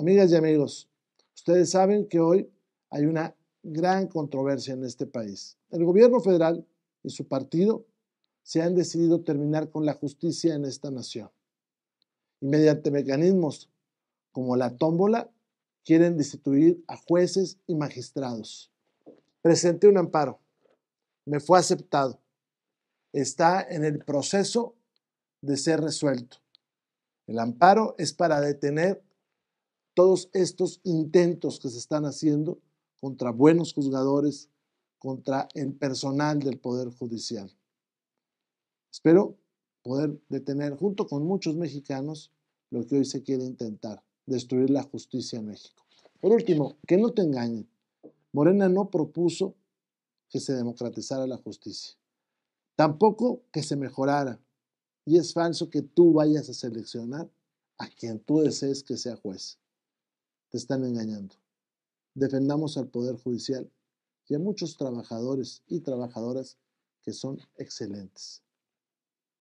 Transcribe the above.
Amigas y amigos, ustedes saben que hoy hay una gran controversia en este país. El gobierno federal y su partido se han decidido terminar con la justicia en esta nación. Y mediante mecanismos como la tómbola, quieren destituir a jueces y magistrados. Presenté un amparo. Me fue aceptado. Está en el proceso de ser resuelto. El amparo es para detener todos estos intentos que se están haciendo contra buenos juzgadores, contra el personal del Poder Judicial. Espero poder detener, junto con muchos mexicanos, lo que hoy se quiere intentar, destruir la justicia en México. Por último, que no te engañen, Morena no propuso que se democratizara la justicia, tampoco que se mejorara, y es falso que tú vayas a seleccionar a quien tú desees que sea juez. Te están engañando. Defendamos al Poder Judicial y a muchos trabajadores y trabajadoras que son excelentes.